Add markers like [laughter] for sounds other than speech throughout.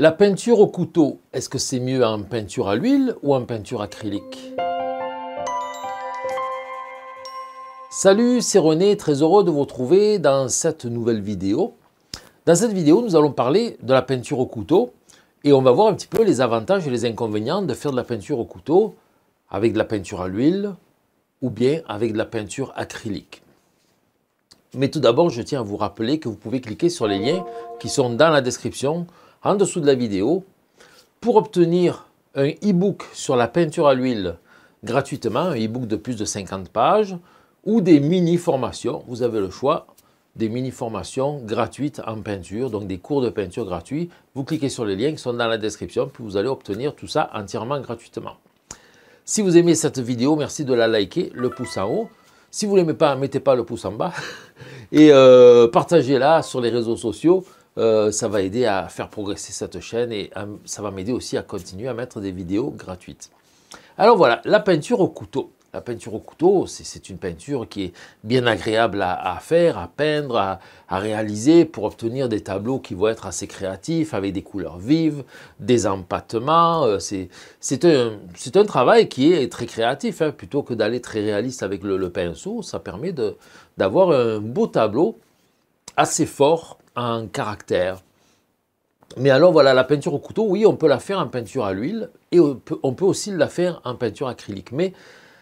La peinture au couteau, est-ce que c'est mieux en peinture à l'huile ou en peinture acrylique Salut, c'est René, très heureux de vous retrouver dans cette nouvelle vidéo. Dans cette vidéo, nous allons parler de la peinture au couteau et on va voir un petit peu les avantages et les inconvénients de faire de la peinture au couteau avec de la peinture à l'huile ou bien avec de la peinture acrylique. Mais tout d'abord, je tiens à vous rappeler que vous pouvez cliquer sur les liens qui sont dans la description en dessous de la vidéo pour obtenir un e-book sur la peinture à l'huile gratuitement, un e-book de plus de 50 pages ou des mini-formations. Vous avez le choix des mini-formations gratuites en peinture, donc des cours de peinture gratuits. Vous cliquez sur les liens qui sont dans la description, puis vous allez obtenir tout ça entièrement gratuitement. Si vous aimez cette vidéo, merci de la liker, le pouce en haut. Si vous ne l'aimez pas, mettez pas le pouce en bas [laughs] et euh, partagez-la sur les réseaux sociaux. Euh, ça va aider à faire progresser cette chaîne et ça va m'aider aussi à continuer à mettre des vidéos gratuites. Alors voilà, la peinture au couteau. La peinture au couteau, c'est une peinture qui est bien agréable à, faire, à peindre, à, réaliser pour obtenir des tableaux qui vont être assez créatifs, avec des couleurs vives, des empattements. Euh, c'est un, travail qui est très créatif, hein. plutôt que d'aller très réaliste avec le pinceau. Ça permet d'avoir un beau tableau assez fort en caractère. Mais alors voilà, la peinture au couteau, oui, on peut la faire en peinture à l'huile et on peut, aussi la faire en peinture acrylique. Mais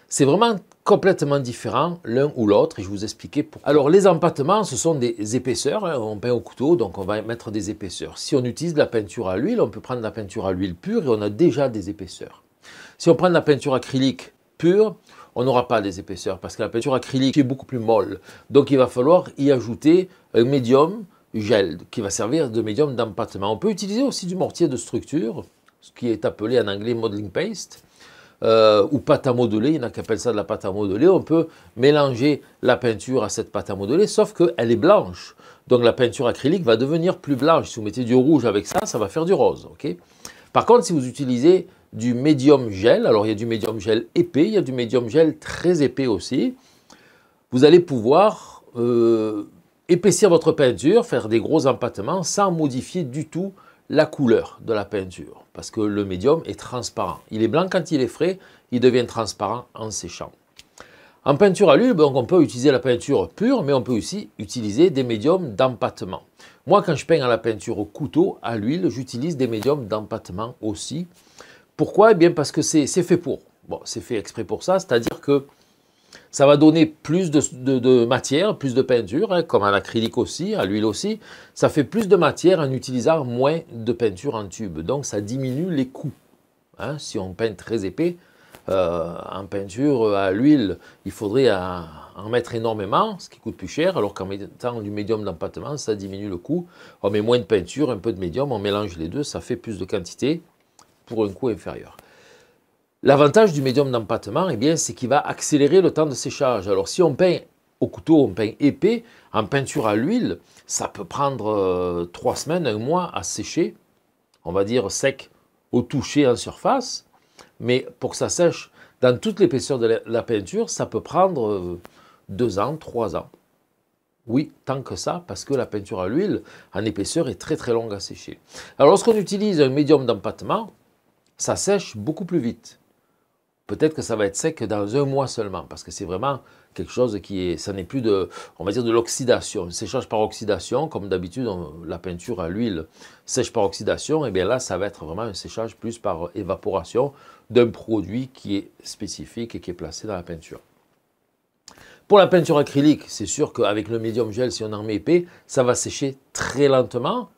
c'est vraiment complètement différent l'un ou l'autre et je vous expliquais pourquoi. Alors les empâtements, ce sont des épaisseurs, hein, on peint au couteau, donc on va mettre des épaisseurs. Si on utilise de la peinture à l'huile, on peut prendre la peinture à l'huile pure et on a déjà des épaisseurs. Si on prend de la peinture acrylique pure, on n'aura pas des épaisseurs parce que la peinture acrylique est beaucoup plus molle. Donc il va falloir y ajouter un médium, gel qui va servir de médium d'empattement. On peut utiliser aussi du mortier de structure, ce qui est appelé en anglais modeling paste, euh, ou pâte à modeler, il y en a qui appellent ça de la pâte à modeler. On peut mélanger la peinture à cette pâte à modeler, sauf qu'elle est blanche. Donc la peinture acrylique va devenir plus blanche. Si vous mettez du rouge avec ça, ça va faire du rose. Par contre, si vous utilisez du médium gel, alors il y a du médium gel épais, il y a du médium gel très épais aussi, vous allez pouvoir euh, épaissir votre peinture, faire des gros empattements sans modifier du tout la couleur de la peinture parce que le médium est transparent. Il est blanc quand il est frais, il devient transparent en séchant. En peinture à l'huile, on peut utiliser la peinture pure, mais on peut aussi utiliser des médiums d'empattement. Moi, quand je peins à la peinture au couteau, à l'huile, j'utilise des médiums d'empattement aussi. Pourquoi Eh bien parce que c'est fait pour. Bon, c'est fait exprès pour ça, c'est-à-dire que ça va donner plus de, matière, plus de peinture, hein, comme à l'acrylique aussi, à l'huile aussi. Ça fait plus de matière en utilisant moins de peinture en tube. Donc ça diminue les coûts. Hein. Si on peint très épais, euh, en peinture euh, à l'huile, il faudrait en mettre énormément, ce qui coûte plus cher, alors qu'en mettant du médium d'empattement, ça diminue le coût. On met moins de peinture, un peu de médium, on mélange les deux, ça fait plus de quantité pour un coût inférieur. L'avantage du médium d'empattement, eh c'est qu'il va accélérer le temps de séchage. Alors si on peint au couteau, on peint épais, en peinture à l'huile, ça peut prendre euh, trois semaines, un mois à sécher, on va dire sec au toucher en surface, mais pour que ça sèche dans toute l'épaisseur de la peinture, ça peut prendre euh, deux ans, trois ans. Oui, tant que ça, parce que la peinture à l'huile en épaisseur est très très longue à sécher. Alors lorsqu'on utilise un médium d'empattement, ça sèche beaucoup plus vite peut-être que ça va être sec dans un mois seulement, parce que c'est vraiment quelque chose qui est, ça n'est plus de, on va dire de l'oxydation, un séchage par oxydation, comme d'habitude la peinture à l'huile sèche par oxydation, et bien là ça va être vraiment un séchage plus par évaporation d'un produit qui est spécifique et qui est placé dans la peinture. Pour la peinture acrylique, c'est sûr qu'avec le médium gel, si on en met épais, ça va sécher très lentement,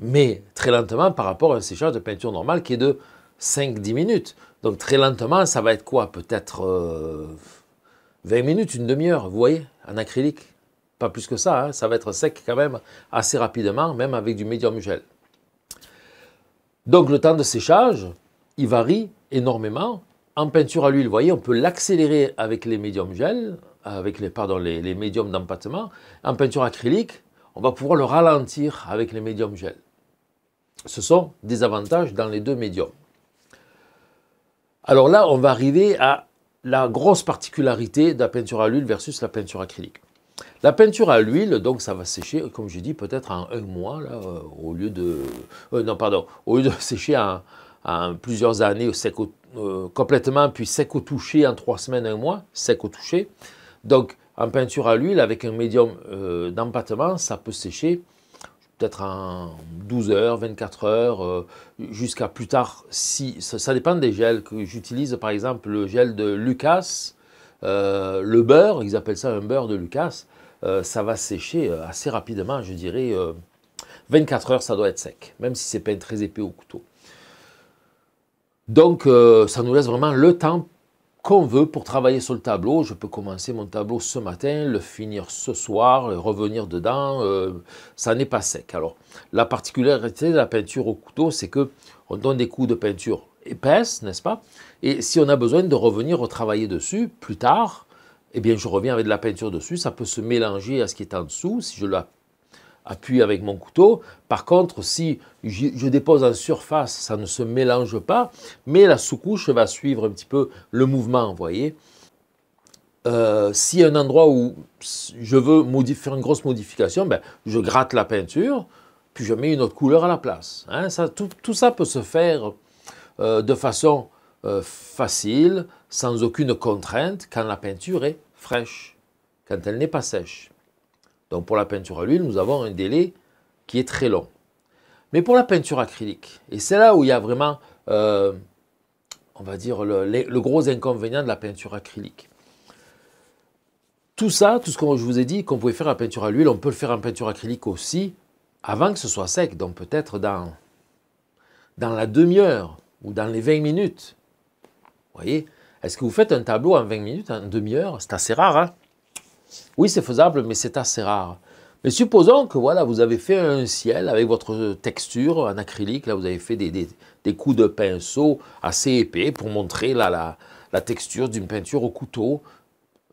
mais très lentement par rapport à un séchage de peinture normale qui est de 5-10 minutes. Donc très lentement, ça va être quoi Peut-être 20 euh, minutes, une demi-heure, vous voyez, en acrylique. Pas plus que ça, hein. ça va être sec quand même assez rapidement, même avec du médium gel. Donc le temps de séchage, il varie énormément. En peinture à l'huile, vous voyez, on peut l'accélérer avec les médiums gel, avec les, pardon, les, médiums d'empattement En peinture acrylique, on va pouvoir le ralentir avec les médiums gel. Ce sont des avantages dans les deux médiums. Alors là, on va arriver à la grosse particularité de la peinture à l'huile versus la peinture acrylique. La peinture à l'huile, donc ça va sécher, comme j'ai dis, peut-être en un mois, euh, au lieu de... Euh, non, pardon, au lieu de [laughs] sécher en, plusieurs années sec euh, complètement, puis sec au toucher en trois semaines, un mois, sec au toucher. Donc, en peinture à l'huile, avec un médium d'empattement, ça peut sécher peut-être en 12 heures, 24 heures, euh, jusqu'à plus tard. Si, ça, dépend des gels que j'utilise, par exemple le gel de Lucas, euh, le beurre, ils appellent ça un beurre de Lucas, euh, ça va sécher assez rapidement, je dirais 24 heures, ça doit être sec, même si c'est peint très épais au couteau. Donc ça nous laisse vraiment le temps qu'on veut pour travailler sur le tableau. Je peux commencer mon tableau ce matin, le finir ce soir, revenir dedans. Euh, ça n'est pas sec. Alors, la particularité de la peinture au couteau, c'est que on donne des coups de peinture épaisse, n'est-ce pas Et si on a besoin de revenir retravailler dessus plus tard, eh bien, je reviens avec de la peinture dessus. Ça peut se mélanger à ce qui est en dessous. Si je la appuie avec mon couteau. Par contre, si je, dépose en surface, ça ne se mélange pas, mais la sous-couche va suivre un petit peu le mouvement, vous voyez. Euh, si un endroit où je veux faire une grosse modification, ben, je gratte la peinture, puis je mets une autre couleur à la place. Hein. ça, tout, ça peut se faire euh, de façon euh, facile, sans aucune contrainte, quand la peinture est fraîche, quand elle n'est pas sèche. Donc pour la peinture à l'huile, nous avons un délai qui est très long. Mais pour la peinture acrylique, et c'est là où il y a vraiment, euh, on va dire, le, gros inconvénient de la peinture acrylique. Tout ça, tout ce que je vous ai dit qu'on pouvait faire en peinture à l'huile, on peut le faire en peinture acrylique aussi, avant que ce soit sec, donc peut-être dans, dans la demi-heure ou dans les 20 minutes. Vous voyez Est-ce que vous faites un tableau en 20 minutes, en demi-heure C'est assez rare, hein oui, c'est faisable, mais c'est assez rare. Mais supposons que voilà, vous avez fait un ciel avec votre texture en acrylique, là vous avez fait des, coups de pinceau assez épais pour montrer là, la, texture d'une peinture au couteau.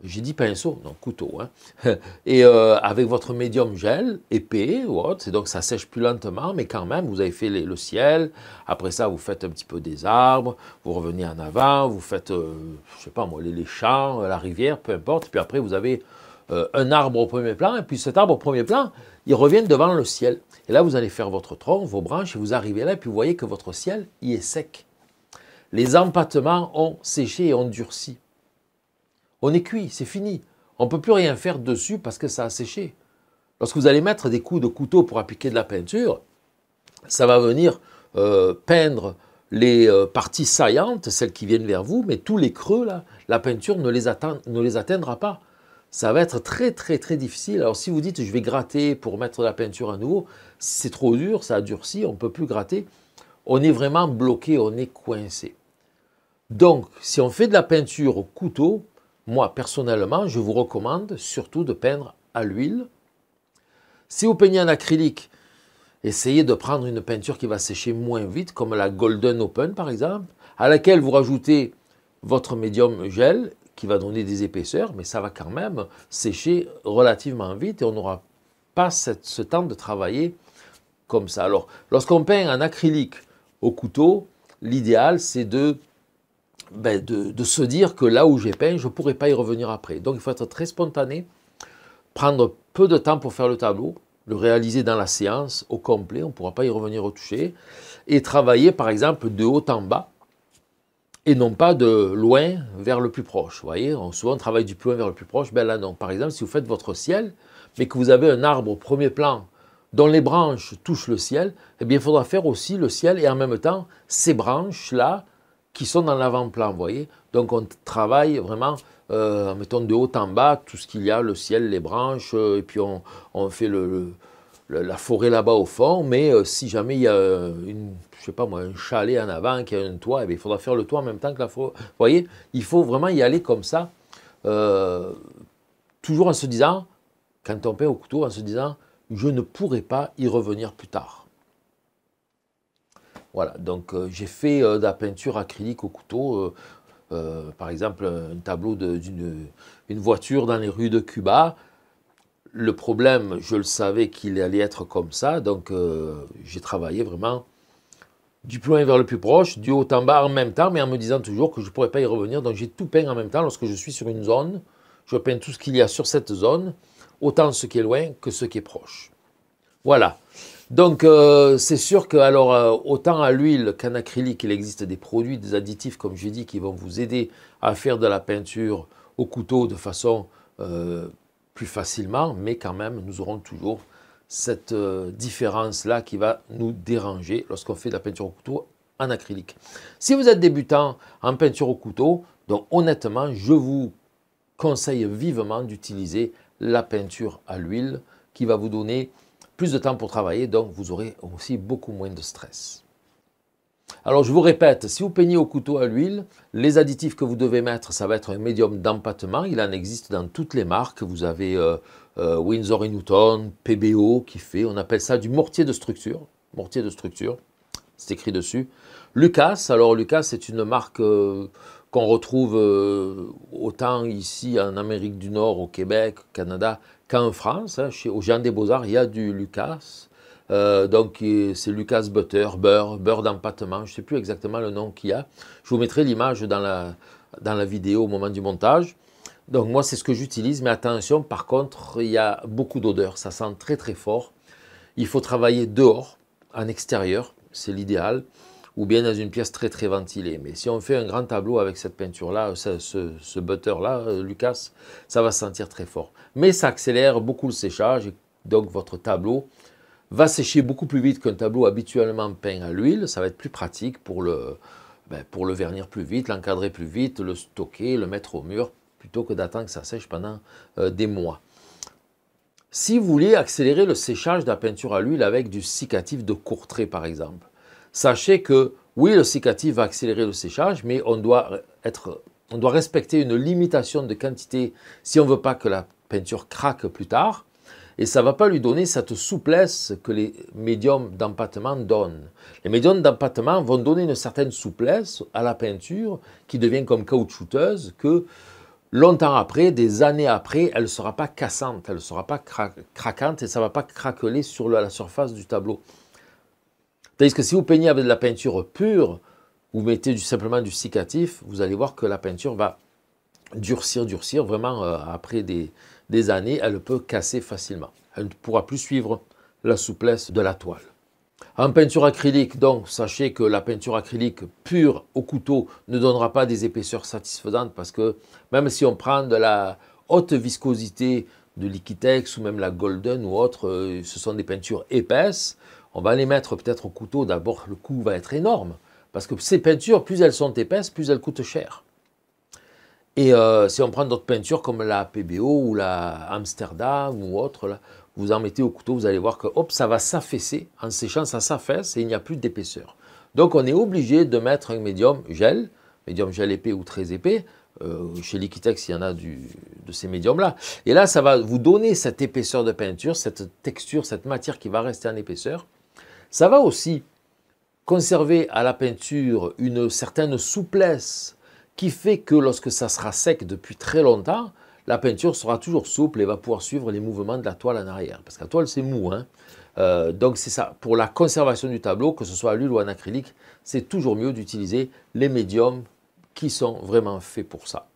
J'ai dit pinceau, non, couteau. Hein. [laughs] Et euh, avec votre médium gel épais, c'est donc ça sèche plus lentement, mais quand même, vous avez fait le ciel, après ça, vous faites un petit peu des arbres, vous revenez en avant, vous faites, je euh, je sais pas moi, les, champs, la rivière, peu importe, puis après, vous avez euh, un arbre au premier plan, et puis cet arbre au premier plan, il revient devant le ciel. Et là, vous allez faire votre tronc, vos branches, et vous arrivez là, et puis vous voyez que votre ciel, il est sec. Les empattements ont séché et ont durci. On est cuit, c'est fini. On ne peut plus rien faire dessus parce que ça a séché. Lorsque vous allez mettre des coups de couteau pour appliquer de la peinture, ça va venir euh, peindre les euh, parties saillantes, celles qui viennent vers vous, mais tous les creux, là, la peinture ne les atteindra pas ça va être très très très difficile. Alors si vous dites je vais gratter pour mettre la peinture à nouveau, c'est trop dur, ça a durci, on ne peut plus gratter, on est vraiment bloqué, on est coincé. Donc si on fait de la peinture au couteau, moi personnellement je vous recommande surtout de peindre à l'huile. Si vous peignez en acrylique, essayez de prendre une peinture qui va sécher moins vite, comme la Golden Open par exemple, à laquelle vous rajoutez votre médium gel qui va donner des épaisseurs, mais ça va quand même sécher relativement vite et on n'aura pas ce temps de travailler comme ça. Alors, lorsqu'on peint en acrylique au couteau, l'idéal c'est de, ben, de, de, se dire que là où j'ai peint, je ne pourrai pas y revenir après. Donc il faut être très spontané, prendre peu de temps pour faire le tableau, le réaliser dans la séance au complet, on ne pourra pas y revenir retoucher, et travailler par exemple de haut en bas et non pas de loin vers le plus proche. Vous voyez, souvent on travaille du plus loin vers le plus proche, ben là Par exemple, si vous faites votre ciel, mais que vous avez un arbre au premier plan dont les branches touchent le ciel, eh bien il faudra faire aussi le ciel et en même temps ces branches-là qui sont dans l'avant-plan, vous voyez. Donc on travaille vraiment, euh, mettons de haut en bas, tout ce qu'il y a, le ciel, les branches, euh, et puis on, fait le la forêt là-bas au fond, mais euh, si jamais il y a euh, une, je sais pas moi, un chalet en avant qui a un toit, eh il faudra faire le toit en même temps que la forêt. Vous voyez, il faut vraiment y aller comme ça, euh, toujours en se disant, quand on peint au couteau, en se disant, je ne pourrai pas y revenir plus tard. Voilà, donc j'ai fait de la peinture acrylique au couteau. par exemple, un tableau d'une voiture dans les rues de Cuba, le problème, je le savais qu'il allait être comme ça, donc euh, j'ai travaillé vraiment du plus loin vers le plus proche, du haut en bas en même temps, mais en me disant toujours que je ne pourrais pas y revenir. Donc j'ai tout peint en même temps lorsque je suis sur une zone. Je peins tout ce qu'il y a sur cette zone, autant ce qui est loin que ce qui est proche. Voilà. Donc euh, c'est sûr que alors euh, autant à l'huile qu'en acrylique, il existe des produits, des additifs, comme j'ai dit, qui vont vous aider à faire de la peinture au couteau de façon plus facilement, mais quand même, nous aurons toujours cette euh, différence-là qui va nous déranger lorsqu'on fait de la peinture au couteau en acrylique. Si vous êtes débutant en peinture au couteau, donc honnêtement, je vous conseille vivement d'utiliser la peinture à l'huile qui va vous donner plus de temps pour travailler, donc vous aurez aussi beaucoup moins de stress. Alors je vous répète, si vous peignez au couteau à l'huile, les additifs que vous devez mettre, ça va être un médium d'empattement. Il en existe dans toutes les marques. Vous avez euh, euh, Windsor et Newton, PBO qui fait, on appelle ça du mortier de structure. Mortier de structure, c'est écrit dessus. Lucas, alors Lucas c'est une marque euh, qu'on retrouve autant ici en Amérique du Nord, au Québec, au Canada, qu'en France. Hein. chez, aux des Beaux-Arts, il y a du Lucas. Euh, donc euh, c'est Lucas Butter, beurre, beurre d'empattement, je ne sais plus exactement le nom qu'il y a. Je vous mettrai l'image dans la, dans la vidéo au moment du montage. Donc moi c'est ce que j'utilise, mais attention par contre il y a beaucoup d'odeur, ça sent très très fort. Il faut travailler dehors, en extérieur, c'est l'idéal, ou bien dans une pièce très très ventilée. Mais si on fait un grand tableau avec cette peinture-là, ce, ce, ce butter-là, euh, Lucas, ça va sentir très fort. Mais ça accélère beaucoup le séchage, donc votre tableau va sécher beaucoup plus vite qu'un tableau habituellement peint à l'huile. Ça va être plus pratique pour le, ben, pour le vernir plus vite, l'encadrer plus vite, le stocker, le mettre au mur, plutôt que d'attendre que ça sèche pendant euh, des mois. Si vous voulez accélérer le séchage de la peinture à l'huile avec du cicatif de court par exemple, sachez que oui, le cicatif va accélérer le séchage, mais on doit, être, on doit respecter une limitation de quantité si on ne veut pas que la peinture craque plus tard et ça ne va pas lui donner cette souplesse que les médiums d'empattement donnent. Les médiums d'empattement vont donner une certaine souplesse à la peinture qui devient comme caoutchouteuse que longtemps après, des années après, elle ne sera pas cassante, elle ne sera pas craquante et ça ne va pas craqueler sur la surface du tableau. Tandis que si vous peignez avec de la peinture pure, vous mettez du, simplement du cicatif, vous allez voir que la peinture va durcir, durcir, vraiment euh, après des, des années, elle peut casser facilement. Elle ne pourra plus suivre la souplesse de la toile. En peinture acrylique, donc, sachez que la peinture acrylique pure au couteau ne donnera pas des épaisseurs satisfaisantes parce que même si on prend de la haute viscosité de l'Iquitex ou même la Golden ou autre, euh, ce sont des peintures épaisses, on va les mettre peut-être au couteau, d'abord le coût va être énorme parce que ces peintures, plus elles sont épaisses, plus elles coûtent cher. Et euh, si on prend d'autres peintures comme la PBO ou la Amsterdam ou autre, vous en mettez au couteau, vous allez voir que hop, ça va s'affaisser. En séchant, ça s'affaisse et il n'y a plus d'épaisseur. Donc on est obligé de mettre un médium gel, médium gel épais ou très épais. Euh, chez Liquitex, il y en a de ces médiums-là. Et là, ça va vous donner cette épaisseur de peinture, cette texture, cette matière qui va rester en épaisseur. Ça va aussi conserver à la peinture une certaine souplesse qui fait que lorsque ça sera sec depuis très longtemps, la peinture sera toujours souple et va pouvoir suivre les mouvements de la toile en arrière. Parce que la toile, c'est mou. Hein. Euh, donc c'est ça, pour la conservation du tableau, que ce soit à l'huile ou en acrylique, c'est toujours mieux d'utiliser les médiums qui sont vraiment faits pour ça.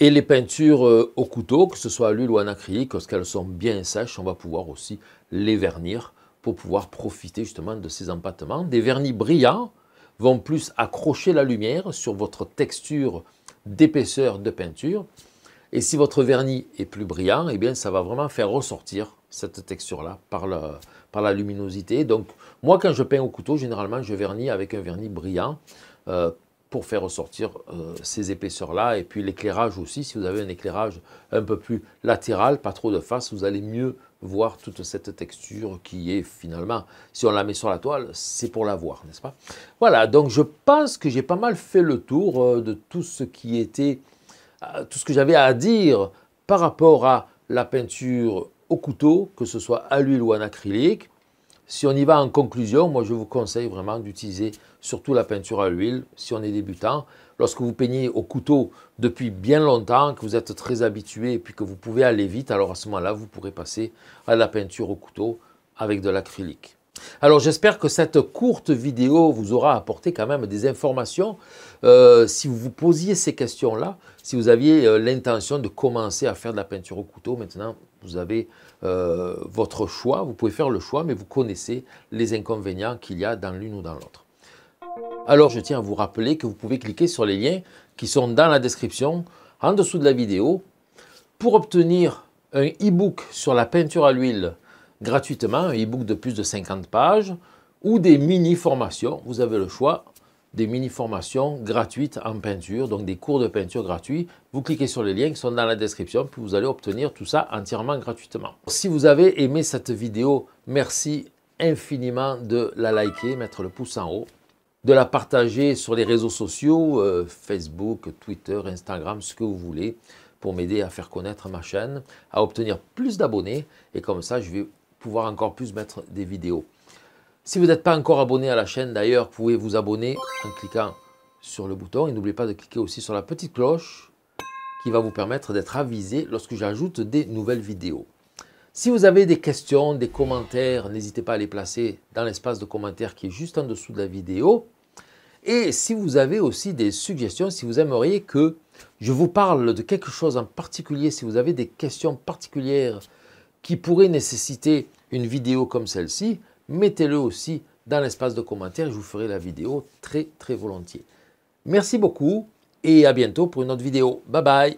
Et les peintures euh, au couteau, que ce soit à l'huile ou en acrylique, lorsqu'elles sont bien sèches, on va pouvoir aussi les vernir pour pouvoir profiter justement de ces empattements, Des vernis brillants, vont plus accrocher la lumière sur votre texture d'épaisseur de peinture. Et si votre vernis est plus brillant, et eh bien, ça va vraiment faire ressortir cette texture-là par, la, par la luminosité. Donc, moi, quand je peins au couteau, généralement, je vernis avec un vernis brillant euh, pour faire ressortir euh, ces épaisseurs-là. Et puis, l'éclairage aussi, si vous avez un éclairage un peu plus latéral, pas trop de face, vous allez mieux voir toute cette texture qui est finalement, si on la met sur la toile, c'est pour la voir, n'est-ce pas Voilà, donc je pense que j'ai pas mal fait le tour euh, de tout ce qui était, euh, tout ce que j'avais à dire par rapport à la peinture au couteau, que ce soit à l'huile ou en acrylique. Si on y va en conclusion, moi je vous conseille vraiment d'utiliser surtout la peinture à l'huile si on est débutant lorsque vous peignez au couteau depuis bien longtemps, que vous êtes très habitué et puis que vous pouvez aller vite, alors à ce moment-là, vous pourrez passer à la peinture au couteau avec de l'acrylique. Alors j'espère que cette courte vidéo vous aura apporté quand même des informations. Euh, si vous vous posiez ces questions-là, si vous aviez euh, l'intention de commencer à faire de la peinture au couteau, maintenant vous avez euh, votre choix, vous pouvez faire le choix, mais vous connaissez les inconvénients qu'il y a dans l'une ou dans l'autre. Alors je tiens à vous rappeler que vous pouvez cliquer sur les liens qui sont dans la description en dessous de la vidéo pour obtenir un e-book sur la peinture à l'huile gratuitement, un e-book de plus de 50 pages ou des mini-formations. Vous avez le choix des mini-formations gratuites en peinture, donc des cours de peinture gratuits. Vous cliquez sur les liens qui sont dans la description, puis vous allez obtenir tout ça entièrement gratuitement. Si vous avez aimé cette vidéo, merci infiniment de la liker, mettre le pouce en haut de la partager sur les réseaux sociaux, euh, Facebook, Twitter, Instagram, ce que vous voulez, pour m'aider à faire connaître ma chaîne, à obtenir plus d'abonnés, et comme ça, je vais pouvoir encore plus mettre des vidéos. Si vous n'êtes pas encore abonné à la chaîne, d'ailleurs, vous pouvez vous abonner en cliquant sur le bouton, et n'oubliez pas de cliquer aussi sur la petite cloche qui va vous permettre d'être avisé lorsque j'ajoute des nouvelles vidéos. Si vous avez des questions, des commentaires, n'hésitez pas à les placer dans l'espace de commentaires qui est juste en dessous de la vidéo. Et si vous avez aussi des suggestions, si vous aimeriez que je vous parle de quelque chose en particulier, si vous avez des questions particulières qui pourraient nécessiter une vidéo comme celle-ci, mettez-le aussi dans l'espace de commentaires, je vous ferai la vidéo très très volontiers. Merci beaucoup et à bientôt pour une autre vidéo. Bye bye